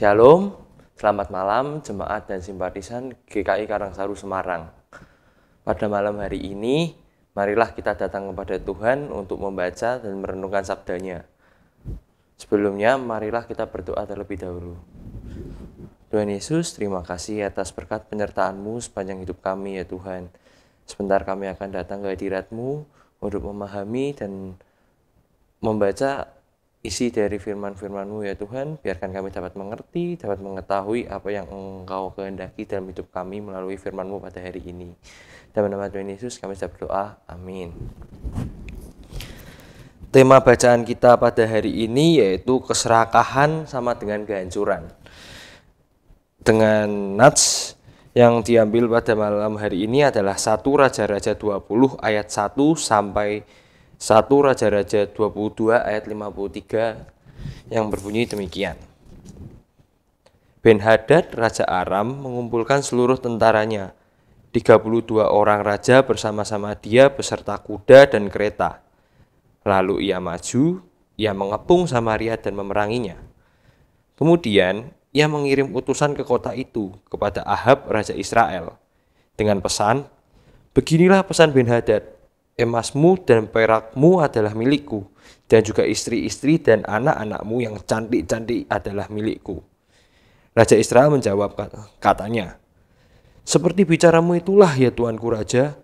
Shalom, selamat malam jemaat dan simpatisan GKI Karangsaru Semarang. Pada malam hari ini, marilah kita datang kepada Tuhan untuk membaca dan merenungkan sabdanya. Sebelumnya, marilah kita berdoa terlebih dahulu. Tuhan Yesus, terima kasih atas berkat penyertaan-Mu sepanjang hidup kami ya Tuhan. Sebentar kami akan datang ke hadirat-Mu untuk memahami dan membaca isi dari firman firmanmu ya Tuhan, biarkan kami dapat mengerti, dapat mengetahui apa yang Engkau kehendaki dalam hidup kami melalui firmanMu pada hari ini. Dalam nama Tuhan Yesus kami sudah berdoa, amin. Tema bacaan kita pada hari ini yaitu keserakahan sama dengan kehancuran. Dengan nats yang diambil pada malam hari ini adalah 1 Raja-Raja 20 ayat 1 sampai 1 Raja-Raja 22 ayat 53 yang berbunyi demikian. Ben Hadad Raja Aram mengumpulkan seluruh tentaranya, 32 orang raja bersama-sama dia beserta kuda dan kereta. Lalu ia maju, ia mengepung Samaria dan memeranginya. Kemudian ia mengirim utusan ke kota itu kepada Ahab raja Israel dengan pesan, "Beginilah pesan Ben Hadad, emasmu dan perakmu adalah milikku, dan juga istri-istri dan anak-anakmu yang cantik-cantik adalah milikku. Raja Israel menjawab katanya, Seperti bicaramu itulah ya Tuanku Raja,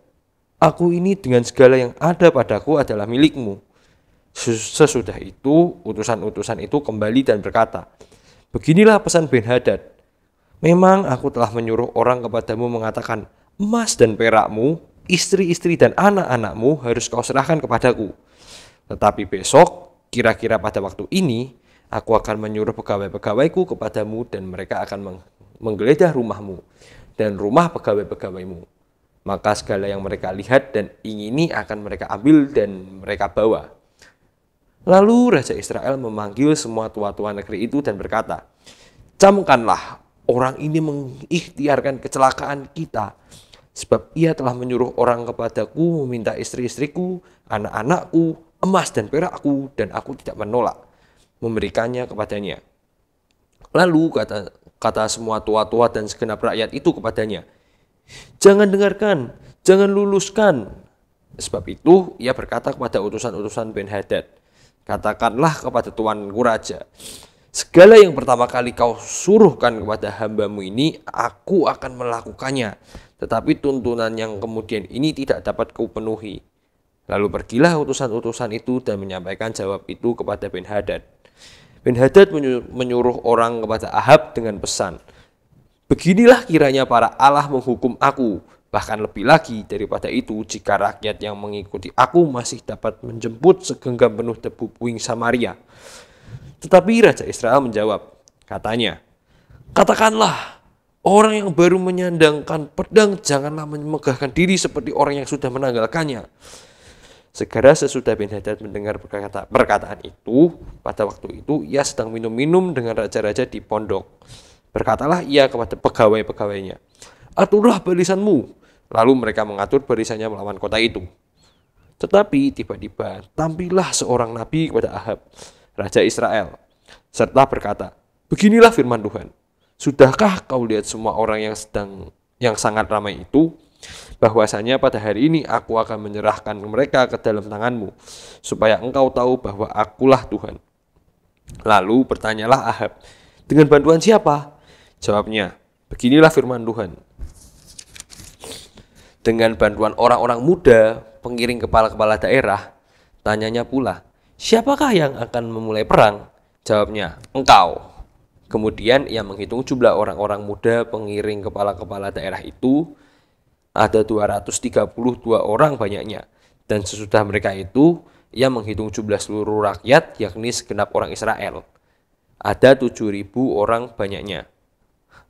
aku ini dengan segala yang ada padaku adalah milikmu. Sesudah itu, utusan-utusan itu kembali dan berkata, Beginilah pesan Ben Hadad, Memang aku telah menyuruh orang kepadamu mengatakan, emas dan perakmu istri-istri dan anak-anakmu harus kau serahkan kepadaku. Tetapi besok, kira-kira pada waktu ini, aku akan menyuruh pegawai-pegawaiku kepadamu dan mereka akan menggeledah rumahmu dan rumah pegawai-pegawaimu. Maka segala yang mereka lihat dan ingini akan mereka ambil dan mereka bawa. Lalu Raja Israel memanggil semua tua-tua negeri itu dan berkata, Camkanlah, orang ini mengikhtiarkan kecelakaan kita Sebab ia telah menyuruh orang kepadaku meminta istri-istriku, anak-anakku, emas dan perakku, dan aku tidak menolak memberikannya kepadanya. Lalu kata kata semua tua-tua dan segenap rakyat itu kepadanya, Jangan dengarkan, jangan luluskan. Sebab itu ia berkata kepada utusan-utusan Ben Hadad, Katakanlah kepada tuanku raja, segala yang pertama kali kau suruhkan kepada hambamu ini, aku akan melakukannya. Tetapi tuntunan yang kemudian ini tidak dapat kupenuhi. Lalu pergilah utusan-utusan itu dan menyampaikan jawab itu kepada Ben Hadad. Ben Hadad menyuruh orang kepada Ahab dengan pesan, Beginilah kiranya para Allah menghukum aku, bahkan lebih lagi daripada itu jika rakyat yang mengikuti aku masih dapat menjemput segenggam penuh debu puing Samaria. Tetapi Raja Israel menjawab, katanya, Katakanlah, Orang yang baru menyandangkan pedang janganlah memegahkan diri seperti orang yang sudah menanggalkannya. Segera sesudah bin Hadad mendengar perkata perkataan itu, pada waktu itu ia sedang minum-minum dengan raja-raja di pondok. Berkatalah ia kepada pegawai-pegawainya, Aturlah barisanmu. Lalu mereka mengatur barisannya melawan kota itu. Tetapi tiba-tiba tampillah seorang nabi kepada Ahab, raja Israel, serta berkata, Beginilah firman Tuhan, Sudahkah kau lihat semua orang yang sedang yang sangat ramai itu? Bahwasanya pada hari ini aku akan menyerahkan mereka ke dalam tanganmu, supaya engkau tahu bahwa akulah Tuhan. Lalu bertanyalah Ahab, dengan bantuan siapa? Jawabnya, beginilah firman Tuhan. Dengan bantuan orang-orang muda, pengiring kepala-kepala daerah, tanyanya pula, siapakah yang akan memulai perang? Jawabnya, engkau. Kemudian ia menghitung jumlah orang-orang muda pengiring kepala-kepala daerah itu ada 232 orang banyaknya. Dan sesudah mereka itu, ia menghitung jumlah seluruh rakyat yakni segenap orang Israel. Ada 7.000 orang banyaknya.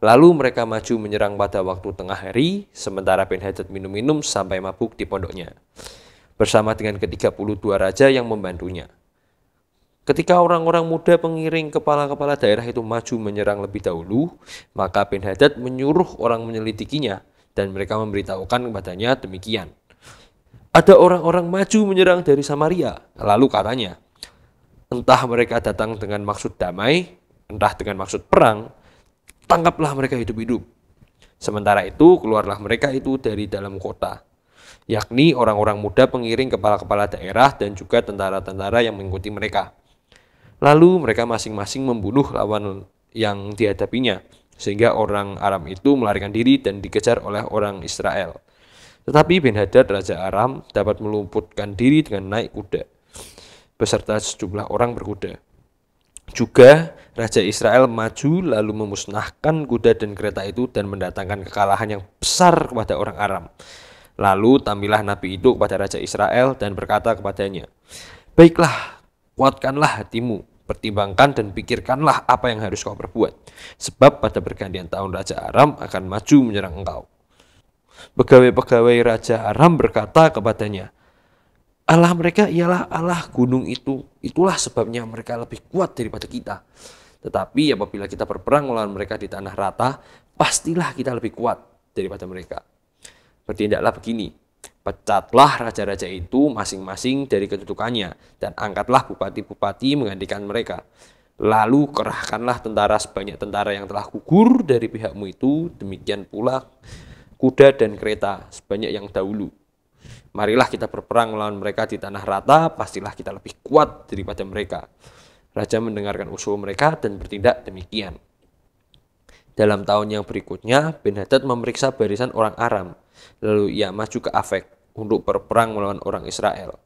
Lalu mereka maju menyerang pada waktu tengah hari, sementara Ben minum-minum sampai mabuk di pondoknya. Bersama dengan ketiga puluh dua raja yang membantunya. Ketika orang-orang muda pengiring kepala-kepala daerah itu maju menyerang lebih dahulu, maka Ben Haddad menyuruh orang menyelidikinya dan mereka memberitahukan kepadanya demikian. Ada orang-orang maju menyerang dari Samaria, lalu katanya, entah mereka datang dengan maksud damai, entah dengan maksud perang, tangkaplah mereka hidup-hidup. Sementara itu, keluarlah mereka itu dari dalam kota, yakni orang-orang muda pengiring kepala-kepala daerah dan juga tentara-tentara yang mengikuti mereka. Lalu mereka masing-masing membunuh lawan yang dihadapinya, sehingga orang Aram itu melarikan diri dan dikejar oleh orang Israel. Tetapi Ben Hadad, Raja Aram, dapat meluputkan diri dengan naik kuda, beserta sejumlah orang berkuda. Juga Raja Israel maju lalu memusnahkan kuda dan kereta itu dan mendatangkan kekalahan yang besar kepada orang Aram. Lalu tampillah Nabi itu kepada Raja Israel dan berkata kepadanya, Baiklah, Kuatkanlah hatimu, pertimbangkan dan pikirkanlah apa yang harus kau perbuat. Sebab pada pergantian tahun Raja Aram akan maju menyerang engkau. Pegawai-pegawai Raja Aram berkata kepadanya, Allah mereka ialah Allah gunung itu. Itulah sebabnya mereka lebih kuat daripada kita. Tetapi apabila kita berperang melawan mereka di tanah rata, pastilah kita lebih kuat daripada mereka. Bertindaklah begini, Pecatlah raja-raja itu masing-masing dari kedudukannya, dan angkatlah bupati-bupati menggantikan mereka. Lalu kerahkanlah tentara sebanyak tentara yang telah gugur dari pihakmu itu, demikian pula kuda dan kereta sebanyak yang dahulu. Marilah kita berperang melawan mereka di tanah rata, pastilah kita lebih kuat daripada mereka. Raja mendengarkan usul mereka dan bertindak demikian. Dalam tahun yang berikutnya, Ben Hadad memeriksa barisan orang Aram, lalu ia maju ke Afek untuk berperang melawan orang Israel.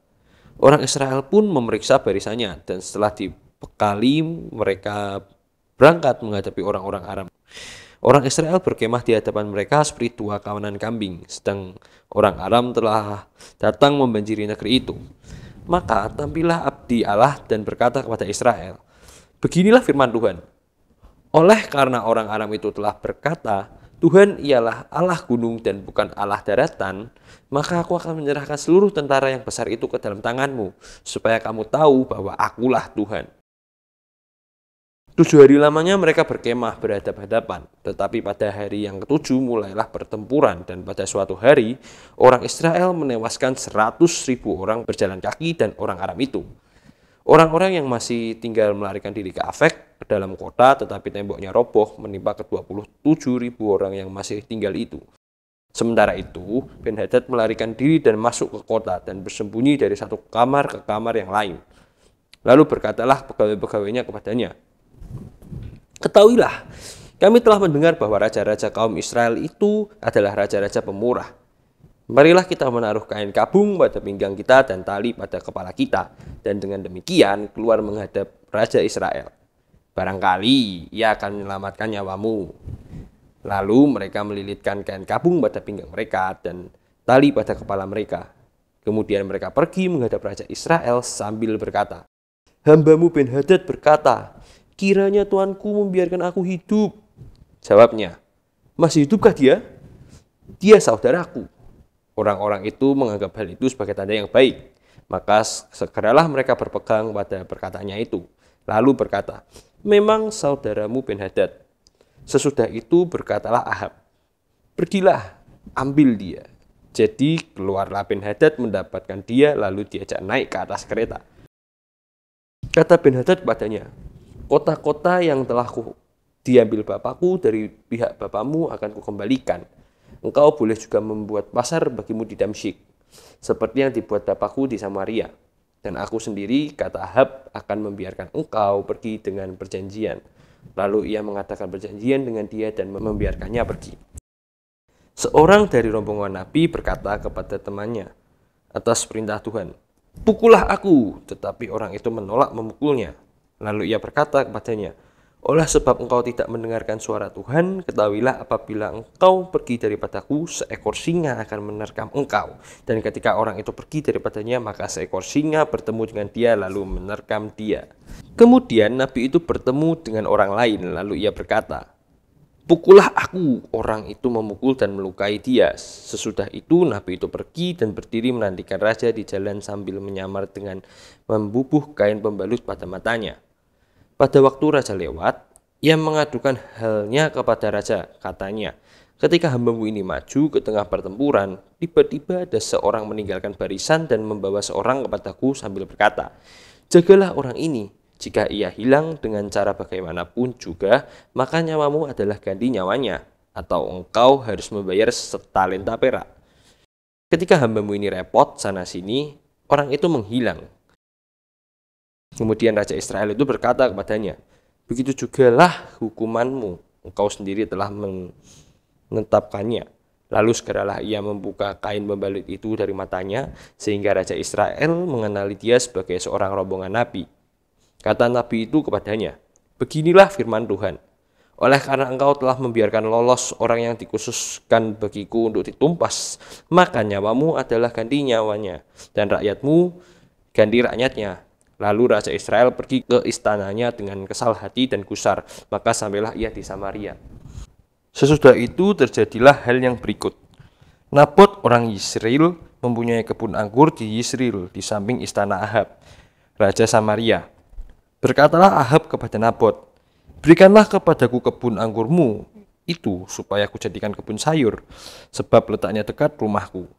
Orang Israel pun memeriksa barisannya dan setelah dibekali mereka berangkat menghadapi orang-orang Aram. Orang Israel berkemah di hadapan mereka seperti dua kawanan kambing, sedang orang Aram telah datang membanjiri negeri itu. Maka tampilah abdi Allah dan berkata kepada Israel, Beginilah firman Tuhan, oleh karena orang Aram itu telah berkata, Tuhan ialah Allah gunung dan bukan Allah daratan, maka aku akan menyerahkan seluruh tentara yang besar itu ke dalam tanganmu, supaya kamu tahu bahwa akulah Tuhan. Tujuh hari lamanya mereka berkemah berhadapan hadapan tetapi pada hari yang ketujuh mulailah pertempuran dan pada suatu hari orang Israel menewaskan seratus ribu orang berjalan kaki dan orang Arab itu. Orang-orang yang masih tinggal melarikan diri ke Afek, ke dalam kota tetapi temboknya roboh menimpa ke 27 ribu orang yang masih tinggal itu. Sementara itu, Ben Haddad melarikan diri dan masuk ke kota dan bersembunyi dari satu kamar ke kamar yang lain. Lalu berkatalah pegawai-pegawainya kepadanya, Ketahuilah, kami telah mendengar bahwa raja-raja kaum Israel itu adalah raja-raja pemurah Marilah kita menaruh kain kabung pada pinggang kita dan tali pada kepala kita. Dan dengan demikian keluar menghadap Raja Israel. Barangkali ia akan menyelamatkan nyawamu. Lalu mereka melilitkan kain kabung pada pinggang mereka dan tali pada kepala mereka. Kemudian mereka pergi menghadap Raja Israel sambil berkata, Hambamu Ben Hadad berkata, Kiranya Tuanku membiarkan aku hidup. Jawabnya, Masih hidupkah dia? Dia saudaraku, Orang-orang itu menganggap hal itu sebagai tanda yang baik. Maka segeralah mereka berpegang pada perkataannya itu. Lalu berkata, memang saudaramu Ben Hadad. Sesudah itu berkatalah Ahab, pergilah, ambil dia. Jadi keluarlah Ben Hadad mendapatkan dia lalu diajak naik ke atas kereta. Kata Ben Hadad kepadanya, kota-kota yang telah ku diambil bapakku dari pihak bapamu akan kukembalikan. Engkau boleh juga membuat pasar bagimu di Damsyik, seperti yang dibuat bapakku di Samaria. Dan aku sendiri, kata Ahab, akan membiarkan engkau pergi dengan perjanjian. Lalu ia mengatakan perjanjian dengan dia dan membiarkannya pergi. Seorang dari rombongan Nabi berkata kepada temannya, atas perintah Tuhan, Pukullah aku, tetapi orang itu menolak memukulnya. Lalu ia berkata kepadanya, oleh sebab engkau tidak mendengarkan suara Tuhan, ketahuilah apabila engkau pergi daripadaku, seekor singa akan menerkam engkau. Dan ketika orang itu pergi daripadanya, maka seekor singa bertemu dengan dia lalu menerkam dia. Kemudian Nabi itu bertemu dengan orang lain, lalu ia berkata, Pukullah aku, orang itu memukul dan melukai dia. Sesudah itu Nabi itu pergi dan berdiri menantikan raja di jalan sambil menyamar dengan membubuh kain pembalut pada matanya. Pada waktu raja lewat, ia mengadukan halnya kepada raja, katanya. Ketika hambamu ini maju ke tengah pertempuran, tiba-tiba ada seorang meninggalkan barisan dan membawa seorang kepadaku sambil berkata, Jagalah orang ini, jika ia hilang dengan cara bagaimanapun juga, maka nyawamu adalah ganti nyawanya, atau engkau harus membayar setalenta perak. Ketika hambamu ini repot sana-sini, orang itu menghilang Kemudian Raja Israel itu berkata kepadanya, Begitu jugalah hukumanmu, engkau sendiri telah menetapkannya. Lalu segeralah ia membuka kain pembalut itu dari matanya, sehingga Raja Israel mengenali dia sebagai seorang rombongan nabi. Kata nabi itu kepadanya, Beginilah firman Tuhan, oleh karena engkau telah membiarkan lolos orang yang dikhususkan bagiku untuk ditumpas, maka nyawamu adalah ganti nyawanya, dan rakyatmu ganti rakyatnya. Lalu Raja Israel pergi ke istananya dengan kesal hati dan gusar, maka sampailah ia di Samaria. Sesudah itu terjadilah hal yang berikut. Nabot orang Yisrael mempunyai kebun anggur di Yisrael di samping istana Ahab, Raja Samaria. Berkatalah Ahab kepada Nabot, Berikanlah kepadaku kebun anggurmu itu supaya kujadikan kebun sayur, sebab letaknya dekat rumahku.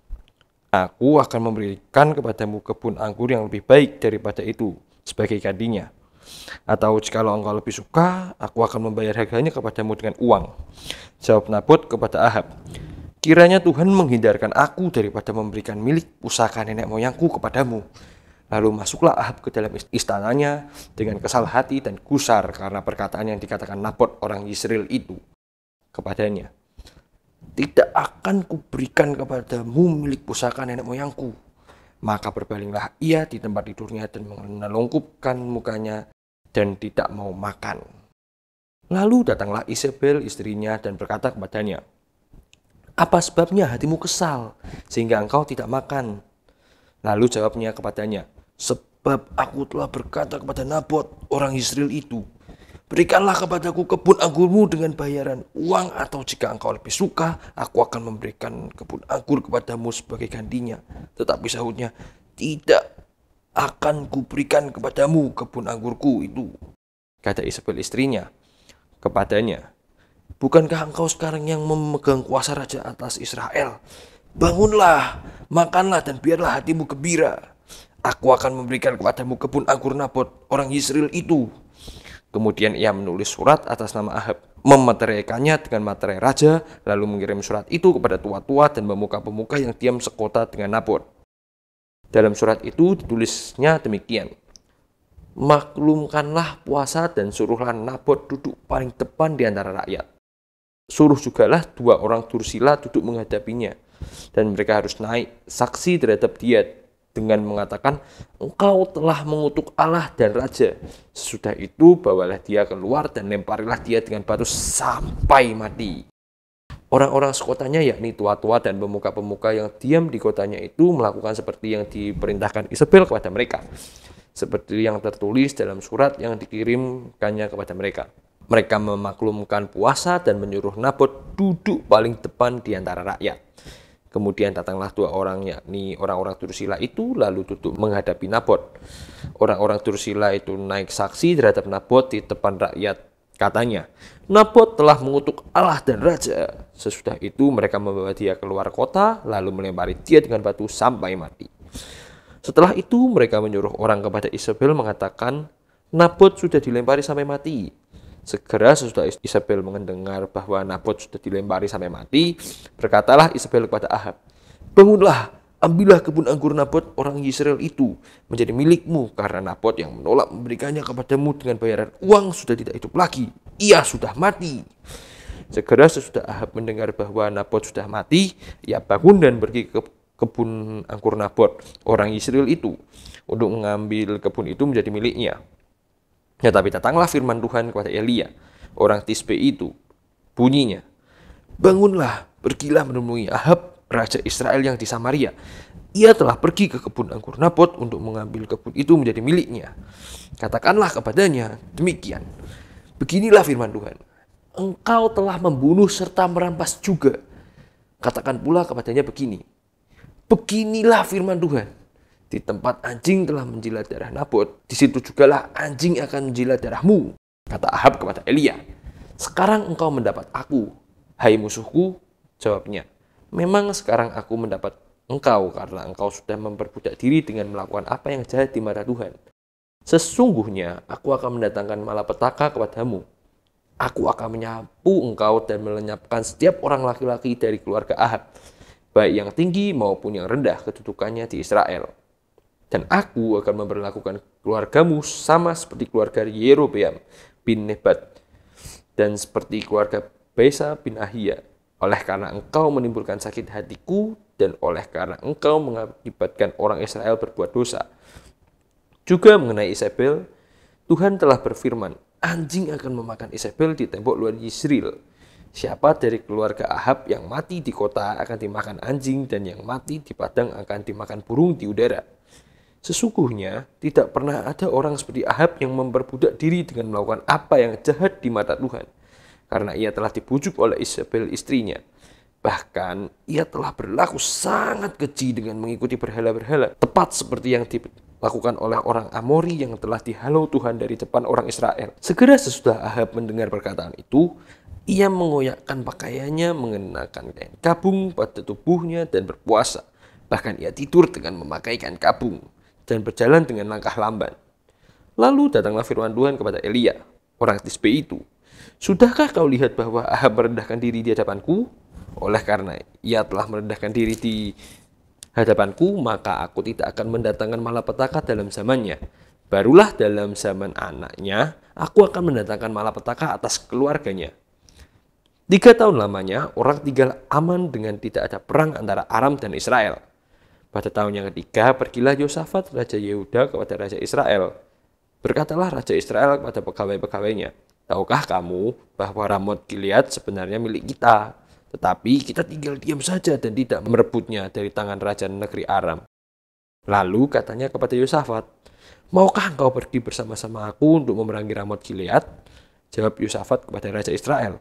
Aku akan memberikan kepadamu kebun anggur yang lebih baik daripada itu sebagai gantinya. Atau jikalau engkau lebih suka, aku akan membayar harganya kepadamu dengan uang. Jawab Nabot kepada Ahab, Kiranya Tuhan menghindarkan aku daripada memberikan milik pusaka nenek moyangku kepadamu. Lalu masuklah Ahab ke dalam istananya dengan kesal hati dan gusar karena perkataan yang dikatakan Nabot orang Israel itu kepadanya tidak akan kuberikan kepadamu milik pusaka nenek moyangku. Maka berbalinglah ia di tempat tidurnya dan menelungkupkan mukanya dan tidak mau makan. Lalu datanglah Isabel istrinya dan berkata kepadanya, Apa sebabnya hatimu kesal sehingga engkau tidak makan? Lalu jawabnya kepadanya, Sebab aku telah berkata kepada Nabot, orang Israel itu, Berikanlah kepadaku kebun anggurmu dengan bayaran uang atau jika engkau lebih suka, aku akan memberikan kebun anggur kepadamu sebagai gantinya. Tetapi sahutnya, tidak akan kuberikan kepadamu kebun anggurku itu. Kata Isabel istrinya kepadanya, bukankah engkau sekarang yang memegang kuasa raja atas Israel? Bangunlah, makanlah dan biarlah hatimu gembira. Aku akan memberikan kepadamu kebun anggur Nabot, orang Yisrael itu, Kemudian ia menulis surat atas nama Ahab, memeteraikannya dengan materai raja, lalu mengirim surat itu kepada tua-tua dan pemuka-pemuka yang diam sekota dengan Nabot. Dalam surat itu ditulisnya demikian, Maklumkanlah puasa dan suruhlah Nabot duduk paling depan di antara rakyat. Suruh jugalah dua orang tursila duduk menghadapinya, dan mereka harus naik saksi terhadap dia dengan mengatakan engkau telah mengutuk Allah dan Raja. Sesudah itu bawalah dia keluar dan lemparilah dia dengan batu sampai mati. Orang-orang sekotanya yakni tua-tua dan pemuka-pemuka yang diam di kotanya itu melakukan seperti yang diperintahkan Isabel kepada mereka. Seperti yang tertulis dalam surat yang dikirimkannya kepada mereka. Mereka memaklumkan puasa dan menyuruh Nabot duduk paling depan di antara rakyat. Kemudian datanglah dua orang yakni orang-orang Tursila itu lalu duduk menghadapi Nabot. Orang-orang Tursila itu naik saksi terhadap Nabot di depan rakyat. Katanya, Nabot telah mengutuk Allah dan Raja. Sesudah itu mereka membawa dia keluar kota lalu melempari dia dengan batu sampai mati. Setelah itu mereka menyuruh orang kepada Isabel mengatakan, Nabot sudah dilempari sampai mati. Segera sesudah Isabel mendengar bahwa Nabot sudah dilempari sampai mati, berkatalah Isabel kepada Ahab, Bangunlah, ambillah kebun anggur Nabot orang Israel itu menjadi milikmu karena Nabot yang menolak memberikannya kepadamu dengan bayaran uang sudah tidak hidup lagi. Ia sudah mati. Segera sesudah Ahab mendengar bahwa Nabot sudah mati, ia bangun dan pergi ke kebun anggur Nabot orang Israel itu untuk mengambil kebun itu menjadi miliknya. Ya tapi datanglah firman Tuhan kepada Elia, orang Tisbe itu. Bunyinya, Bangunlah, pergilah menemui Ahab, raja Israel yang di Samaria. Ia telah pergi ke kebun anggur Nabot untuk mengambil kebun itu menjadi miliknya. Katakanlah kepadanya, demikian. Beginilah firman Tuhan. Engkau telah membunuh serta merampas juga. Katakan pula kepadanya begini. Beginilah firman Tuhan di tempat anjing telah menjilat darah Nabot, di situ jugalah anjing akan menjilat darahmu. Kata Ahab kepada Elia, sekarang engkau mendapat aku, hai musuhku. Jawabnya, memang sekarang aku mendapat engkau karena engkau sudah memperbudak diri dengan melakukan apa yang jahat di mata Tuhan. Sesungguhnya aku akan mendatangkan malapetaka kepadamu. Aku akan menyapu engkau dan melenyapkan setiap orang laki-laki dari keluarga Ahab, baik yang tinggi maupun yang rendah kedudukannya di Israel. Dan aku akan memperlakukan keluargamu sama seperti keluarga Yerobeam bin Nebat dan seperti keluarga Besa bin Ahia. Oleh karena engkau menimbulkan sakit hatiku dan oleh karena engkau mengakibatkan orang Israel berbuat dosa. Juga mengenai Isabel, Tuhan telah berfirman, anjing akan memakan Isabel di tembok luar Yisril. Siapa dari keluarga Ahab yang mati di kota akan dimakan anjing dan yang mati di padang akan dimakan burung di udara. Sesungguhnya tidak pernah ada orang seperti Ahab yang memperbudak diri dengan melakukan apa yang jahat di mata Tuhan, karena ia telah dibujuk oleh Isabel istrinya. Bahkan ia telah berlaku sangat keji dengan mengikuti berhala-berhala, tepat seperti yang dilakukan oleh orang Amori yang telah dihalau Tuhan dari depan orang Israel. Segera sesudah Ahab mendengar perkataan itu, ia mengoyakkan pakaiannya, mengenakan kain kabung pada tubuhnya dan berpuasa. Bahkan ia tidur dengan memakai kain kabung dan berjalan dengan langkah lamban. Lalu datanglah firman Tuhan kepada Elia, orang Tisbe itu. Sudahkah kau lihat bahwa Ahab merendahkan diri di hadapanku? Oleh karena ia telah merendahkan diri di hadapanku, maka aku tidak akan mendatangkan malapetaka dalam zamannya. Barulah dalam zaman anaknya, aku akan mendatangkan malapetaka atas keluarganya. Tiga tahun lamanya, orang tinggal aman dengan tidak ada perang antara Aram dan Israel. Pada tahun yang ketiga, pergilah Yosafat, Raja Yehuda, kepada Raja Israel. Berkatalah Raja Israel kepada pegawai-pegawainya, Tahukah kamu bahwa Ramot Gilead sebenarnya milik kita? Tetapi kita tinggal diam saja dan tidak merebutnya dari tangan Raja Negeri Aram. Lalu katanya kepada Yosafat, Maukah engkau pergi bersama-sama aku untuk memerangi Ramot Gilead? Jawab Yosafat kepada Raja Israel,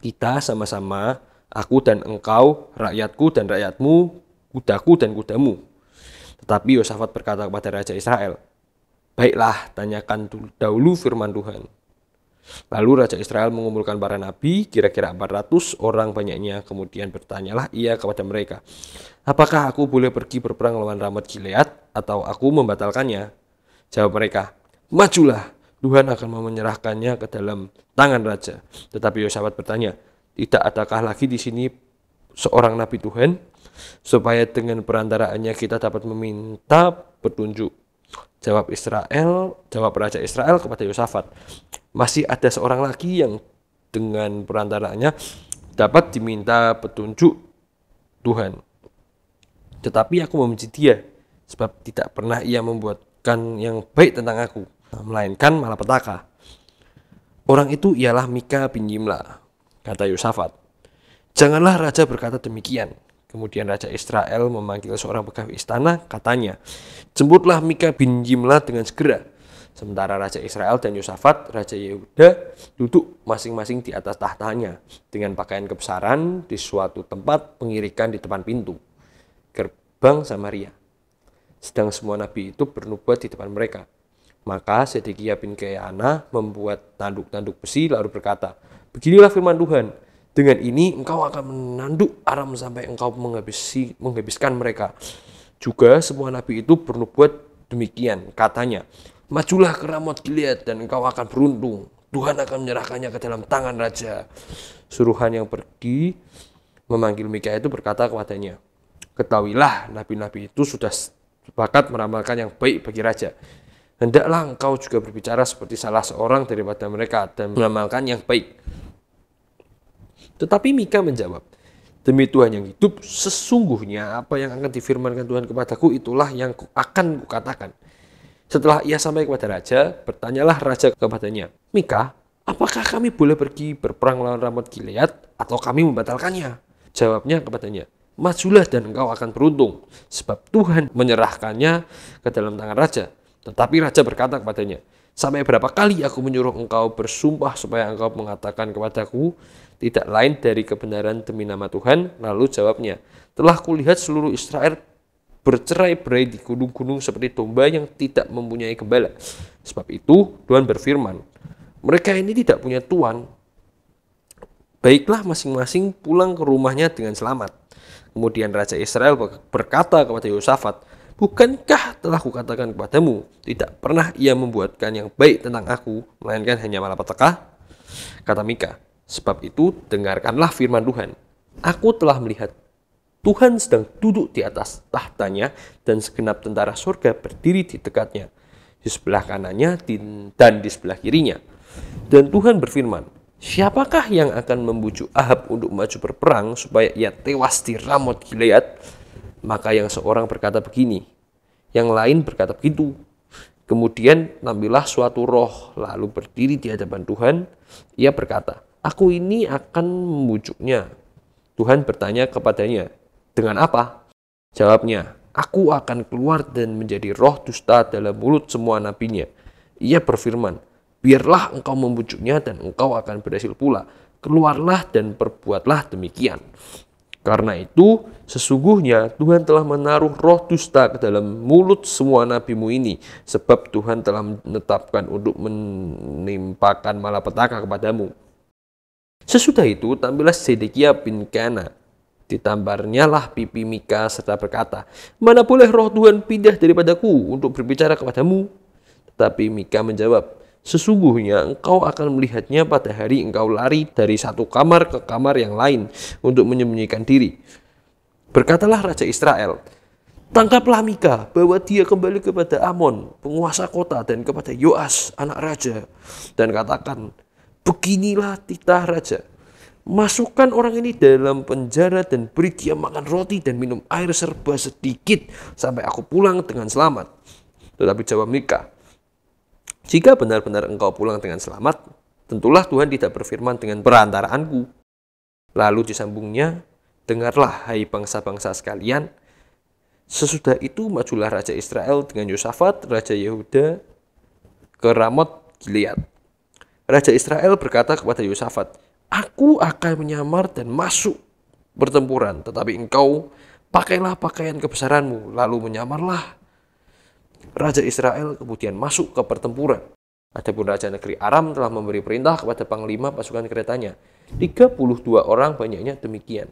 Kita sama-sama, aku dan engkau, rakyatku dan rakyatmu, kudaku dan kudamu. Tetapi Yosafat berkata kepada Raja Israel, Baiklah, tanyakan dahulu firman Tuhan. Lalu Raja Israel mengumpulkan para nabi, kira-kira 400 orang banyaknya, kemudian bertanyalah ia kepada mereka, Apakah aku boleh pergi berperang lawan Ramat Gilead, atau aku membatalkannya? Jawab mereka, Majulah, Tuhan akan menyerahkannya ke dalam tangan Raja. Tetapi Yosafat bertanya, Tidak adakah lagi di sini seorang nabi Tuhan? supaya dengan perantaraannya kita dapat meminta petunjuk. Jawab Israel, jawab Raja Israel kepada Yosafat. Masih ada seorang lagi yang dengan perantaraannya dapat diminta petunjuk Tuhan. Tetapi aku membenci dia, sebab tidak pernah ia membuatkan yang baik tentang aku, melainkan malah petaka Orang itu ialah Mika bin Yimla, kata Yosafat. Janganlah raja berkata demikian, Kemudian Raja Israel memanggil seorang pegawai istana, katanya, jemputlah Mika bin Jimlah dengan segera. Sementara Raja Israel dan Yusafat, Raja Yehuda, duduk masing-masing di atas tahtanya dengan pakaian kebesaran di suatu tempat pengirikan di depan pintu, gerbang Samaria. Sedang semua nabi itu bernubuat di depan mereka. Maka Sedekiah bin Keana membuat tanduk-tanduk besi lalu berkata, Beginilah firman Tuhan, dengan ini engkau akan menanduk Aram sampai engkau menghabisi, menghabiskan mereka. Juga semua nabi itu perlu buat demikian katanya. Majulah ke Ramot Gilead dan engkau akan beruntung. Tuhan akan menyerahkannya ke dalam tangan raja. Suruhan yang pergi memanggil Mika itu berkata kepadanya, Ketahuilah nabi-nabi itu sudah sepakat meramalkan yang baik bagi raja. Hendaklah engkau juga berbicara seperti salah seorang daripada mereka dan meramalkan yang baik. Tetapi Mika menjawab, Demi Tuhan yang hidup, sesungguhnya apa yang akan difirmankan Tuhan kepadaku itulah yang akan kukatakan. Setelah ia sampai kepada raja, bertanyalah raja kepadanya, Mika, apakah kami boleh pergi berperang melawan Ramot Gilead atau kami membatalkannya? Jawabnya kepadanya, majulah dan engkau akan beruntung, sebab Tuhan menyerahkannya ke dalam tangan raja. Tetapi raja berkata kepadanya, Sampai berapa kali aku menyuruh engkau bersumpah supaya engkau mengatakan kepadaku, tidak lain dari kebenaran demi nama Tuhan. Lalu jawabnya, telah kulihat seluruh Israel bercerai-berai di gunung-gunung seperti domba yang tidak mempunyai gembala. Sebab itu Tuhan berfirman, mereka ini tidak punya Tuhan. Baiklah masing-masing pulang ke rumahnya dengan selamat. Kemudian Raja Israel berkata kepada Yosafat, Bukankah telah kukatakan kepadamu, tidak pernah ia membuatkan yang baik tentang aku, melainkan hanya malapetaka? Kata Mika, Sebab itu, dengarkanlah firman Tuhan. Aku telah melihat Tuhan sedang duduk di atas tahtanya dan segenap tentara surga berdiri di dekatnya, di sebelah kanannya dan di sebelah kirinya. Dan Tuhan berfirman, siapakah yang akan membujuk Ahab untuk maju berperang supaya ia tewas di Ramot Gilead? Maka yang seorang berkata begini, yang lain berkata begitu. Kemudian nampilah suatu roh lalu berdiri di hadapan Tuhan. Ia berkata, aku ini akan membujuknya. Tuhan bertanya kepadanya, dengan apa? Jawabnya, aku akan keluar dan menjadi roh dusta dalam mulut semua nabinya. Ia berfirman, biarlah engkau membujuknya dan engkau akan berhasil pula. Keluarlah dan perbuatlah demikian. Karena itu, sesungguhnya Tuhan telah menaruh roh dusta ke dalam mulut semua nabimu ini, sebab Tuhan telah menetapkan untuk menimpakan malapetaka kepadamu. Sesudah itu tampillah Zedekia bin Kana. Ditambarnya lah pipi Mika serta berkata, Mana boleh roh Tuhan pindah daripadaku untuk berbicara kepadamu? Tetapi Mika menjawab, Sesungguhnya engkau akan melihatnya pada hari engkau lari dari satu kamar ke kamar yang lain untuk menyembunyikan diri. Berkatalah Raja Israel, Tangkaplah Mika, bawa dia kembali kepada Amon, penguasa kota, dan kepada Yoas, anak raja. Dan katakan, Beginilah titah raja. Masukkan orang ini dalam penjara dan beri dia makan roti dan minum air serba sedikit sampai aku pulang dengan selamat. Tetapi jawab Mika, jika benar-benar engkau pulang dengan selamat, tentulah Tuhan tidak berfirman dengan perantaraanku. Lalu disambungnya, dengarlah hai bangsa-bangsa sekalian, Sesudah itu majulah Raja Israel dengan Yusafat, Raja Yehuda, ke Ramot Gilead. Raja Israel berkata kepada Yosafat, Aku akan menyamar dan masuk pertempuran. tetapi engkau pakailah pakaian kebesaranmu, lalu menyamarlah. Raja Israel kemudian masuk ke pertempuran. Adapun Raja Negeri Aram telah memberi perintah kepada panglima pasukan keretanya. 32 orang banyaknya demikian.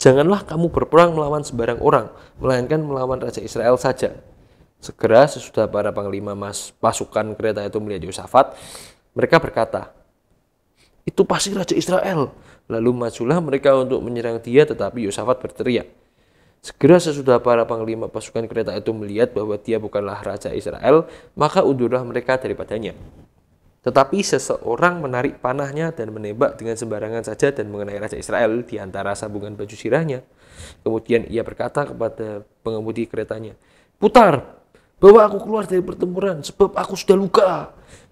Janganlah kamu berperang melawan sebarang orang, melainkan melawan Raja Israel saja. Segera sesudah para panglima mas pasukan kereta itu melihat Yosafat, mereka berkata, itu pasti Raja Israel. Lalu majulah mereka untuk menyerang dia, tetapi Yosafat berteriak. Segera sesudah para panglima pasukan kereta itu melihat bahwa dia bukanlah Raja Israel, maka undurlah mereka daripadanya. Tetapi seseorang menarik panahnya dan menembak dengan sembarangan saja dan mengenai Raja Israel di antara sambungan baju sirahnya. Kemudian ia berkata kepada pengemudi keretanya, Putar, bahwa aku keluar dari pertempuran sebab aku sudah luka.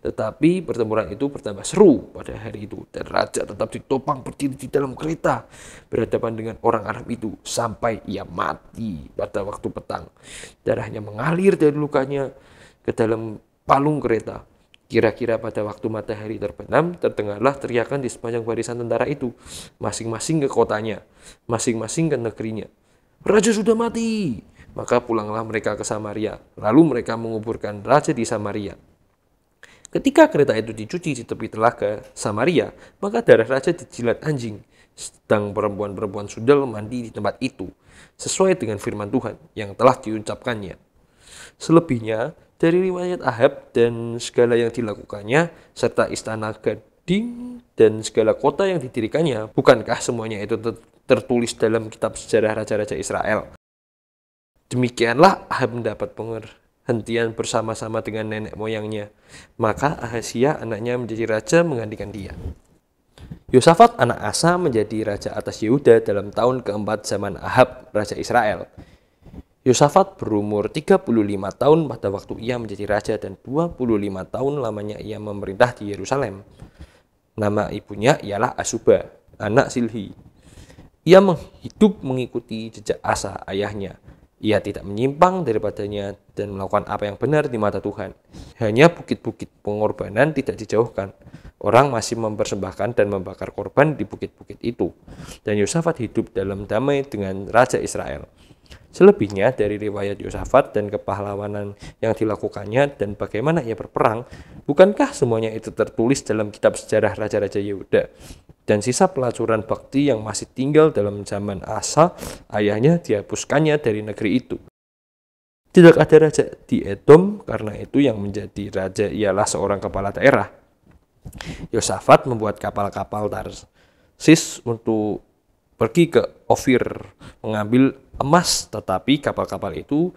Tetapi pertempuran itu bertambah seru pada hari itu dan raja tetap ditopang berdiri di dalam kereta berhadapan dengan orang Arab itu sampai ia mati pada waktu petang. Darahnya mengalir dari lukanya ke dalam palung kereta. Kira-kira pada waktu matahari terbenam, terdengarlah teriakan di sepanjang barisan tentara itu, masing-masing ke kotanya, masing-masing ke negerinya. Raja sudah mati, maka pulanglah mereka ke Samaria. Lalu mereka menguburkan raja di Samaria. Ketika kereta itu dicuci di tepi telaga Samaria, maka darah raja dijilat anjing, sedang perempuan-perempuan sudah mandi di tempat itu, sesuai dengan firman Tuhan yang telah diucapkannya. Selebihnya, dari riwayat Ahab dan segala yang dilakukannya, serta istana gading dan segala kota yang didirikannya, bukankah semuanya itu tertulis dalam kitab sejarah Raja-Raja Israel? Demikianlah Ahab mendapat penghentian bersama-sama dengan nenek moyangnya. Maka Ahasia anaknya menjadi raja menggantikan dia. Yosafat anak Asa menjadi raja atas Yehuda dalam tahun keempat zaman Ahab, raja Israel. Yosafat berumur 35 tahun pada waktu ia menjadi raja dan 25 tahun lamanya ia memerintah di Yerusalem. Nama ibunya ialah Asuba, anak Silhi. Ia menghidup mengikuti jejak Asa, ayahnya, ia tidak menyimpang daripadanya dan melakukan apa yang benar di mata Tuhan. Hanya bukit-bukit pengorbanan tidak dijauhkan. Orang masih mempersembahkan dan membakar korban di bukit-bukit itu. Dan Yosafat hidup dalam damai dengan Raja Israel. Selebihnya dari riwayat Yosafat dan kepahlawanan yang dilakukannya dan bagaimana ia berperang, bukankah semuanya itu tertulis dalam kitab sejarah Raja-Raja Yehuda? Dan sisa pelacuran bakti yang masih tinggal dalam zaman Asa, ayahnya dihapuskannya dari negeri itu. Tidak ada raja di Edom, karena itu yang menjadi raja ialah seorang kepala daerah. Yosafat membuat kapal-kapal Tarsis untuk pergi ke Ofir mengambil emas, tetapi kapal-kapal itu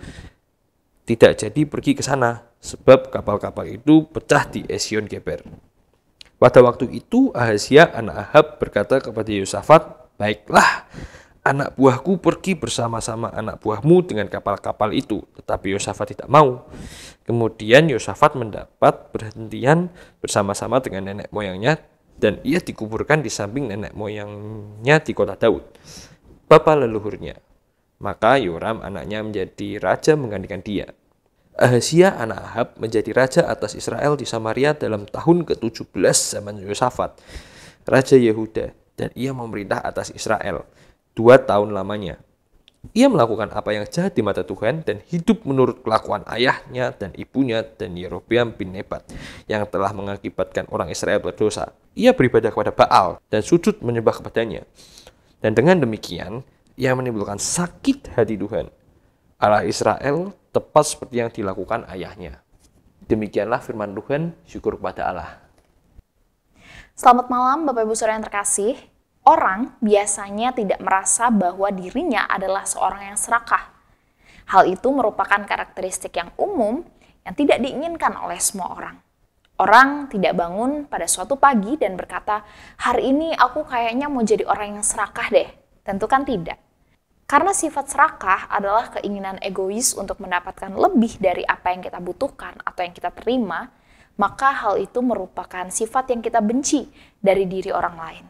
tidak jadi pergi ke sana sebab kapal-kapal itu pecah di Esion Geber. Pada waktu itu Ahaziah anak Ahab berkata kepada Yusafat, "Baiklah, anak buahku pergi bersama-sama anak buahmu dengan kapal-kapal itu." Tetapi Yusafat tidak mau. Kemudian Yusafat mendapat perhentian bersama-sama dengan nenek moyangnya dan ia dikuburkan di samping nenek moyangnya di kota Daud, bapa leluhurnya. Maka Yoram anaknya menjadi raja menggantikan dia. Ahasia anak Ahab menjadi raja atas Israel di Samaria dalam tahun ke-17 zaman Yosafat, raja Yehuda, dan ia memerintah atas Israel dua tahun lamanya. Ia melakukan apa yang jahat di mata Tuhan dan hidup menurut kelakuan ayahnya dan ibunya dan Yerobeam bin Nebat yang telah mengakibatkan orang Israel berdosa. Ia beribadah kepada Baal dan sujud menyembah kepadanya. Dan dengan demikian, ia menimbulkan sakit hati Tuhan. Allah Israel tepat seperti yang dilakukan ayahnya. Demikianlah firman Tuhan, syukur kepada Allah. Selamat malam Bapak Ibu Saudara yang terkasih. Orang biasanya tidak merasa bahwa dirinya adalah seorang yang serakah. Hal itu merupakan karakteristik yang umum yang tidak diinginkan oleh semua orang. Orang tidak bangun pada suatu pagi dan berkata, "Hari ini aku kayaknya mau jadi orang yang serakah deh." Tentu kan tidak. Karena sifat serakah adalah keinginan egois untuk mendapatkan lebih dari apa yang kita butuhkan atau yang kita terima, maka hal itu merupakan sifat yang kita benci dari diri orang lain.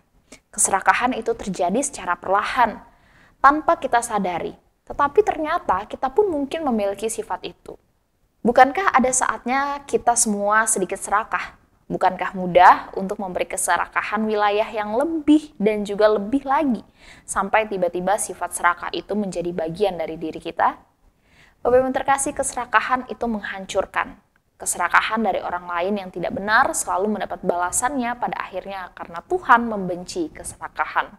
Keserakahan itu terjadi secara perlahan, tanpa kita sadari. Tetapi ternyata kita pun mungkin memiliki sifat itu. Bukankah ada saatnya kita semua sedikit serakah? Bukankah mudah untuk memberi keserakahan wilayah yang lebih dan juga lebih lagi sampai tiba-tiba sifat serakah itu menjadi bagian dari diri kita? Bapak ibu terkasih, keserakahan itu menghancurkan, Keserakahan dari orang lain yang tidak benar selalu mendapat balasannya pada akhirnya karena Tuhan membenci keserakahan.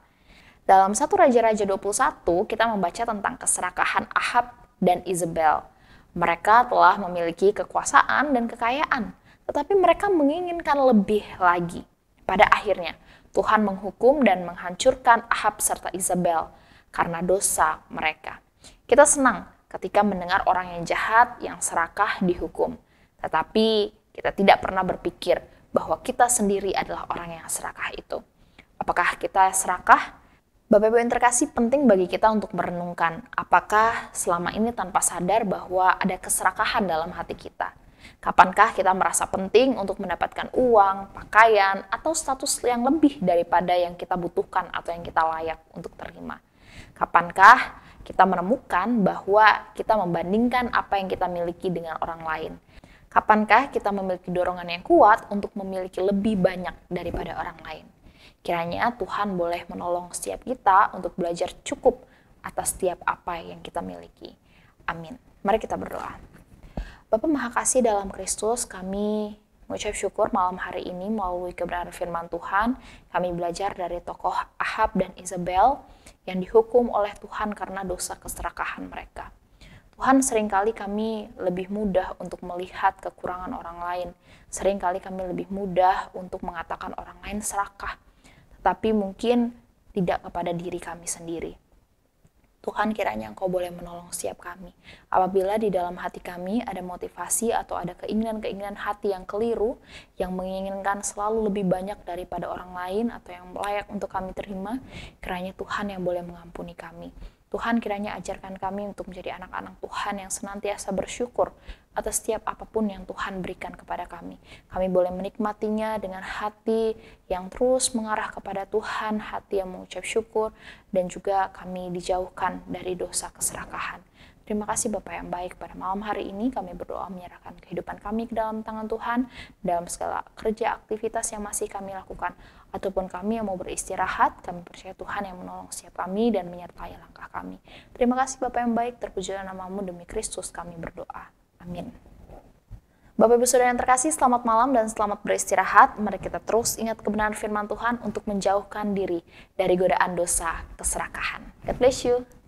Dalam satu Raja-Raja 21, kita membaca tentang keserakahan Ahab dan Isabel. Mereka telah memiliki kekuasaan dan kekayaan, tetapi mereka menginginkan lebih lagi. Pada akhirnya, Tuhan menghukum dan menghancurkan Ahab serta Isabel karena dosa mereka. Kita senang ketika mendengar orang yang jahat, yang serakah dihukum. Tetapi kita tidak pernah berpikir bahwa kita sendiri adalah orang yang serakah itu. Apakah kita serakah? Bapak Ibu yang terkasih penting bagi kita untuk merenungkan apakah selama ini tanpa sadar bahwa ada keserakahan dalam hati kita. Kapankah kita merasa penting untuk mendapatkan uang, pakaian, atau status yang lebih daripada yang kita butuhkan atau yang kita layak untuk terima? Kapankah kita menemukan bahwa kita membandingkan apa yang kita miliki dengan orang lain? Kapankah kita memiliki dorongan yang kuat untuk memiliki lebih banyak daripada orang lain? Kiranya Tuhan boleh menolong setiap kita untuk belajar cukup atas setiap apa yang kita miliki. Amin. Mari kita berdoa. Bapak Maha Kasih dalam Kristus, kami mengucap syukur malam hari ini melalui kebenaran firman Tuhan, kami belajar dari tokoh Ahab dan Isabel yang dihukum oleh Tuhan karena dosa keserakahan mereka. Tuhan seringkali kami lebih mudah untuk melihat kekurangan orang lain. Seringkali kami lebih mudah untuk mengatakan orang lain serakah. Tetapi mungkin tidak kepada diri kami sendiri. Tuhan kiranya Engkau boleh menolong setiap kami. Apabila di dalam hati kami ada motivasi atau ada keinginan-keinginan hati yang keliru, yang menginginkan selalu lebih banyak daripada orang lain atau yang layak untuk kami terima, kiranya Tuhan yang boleh mengampuni kami. Tuhan kiranya ajarkan kami untuk menjadi anak-anak Tuhan yang senantiasa bersyukur atas setiap apapun yang Tuhan berikan kepada kami. Kami boleh menikmatinya dengan hati yang terus mengarah kepada Tuhan, hati yang mengucap syukur, dan juga kami dijauhkan dari dosa keserakahan. Terima kasih Bapak yang baik pada malam hari ini kami berdoa menyerahkan kehidupan kami ke dalam tangan Tuhan dalam segala kerja aktivitas yang masih kami lakukan ataupun kami yang mau beristirahat, kami percaya Tuhan yang menolong setiap kami dan menyertai langkah kami. Terima kasih Bapak yang baik, terpujilah namamu demi Kristus kami berdoa. Amin. Bapak Ibu Saudara yang terkasih, selamat malam dan selamat beristirahat. Mari kita terus ingat kebenaran firman Tuhan untuk menjauhkan diri dari godaan dosa keserakahan. God bless you.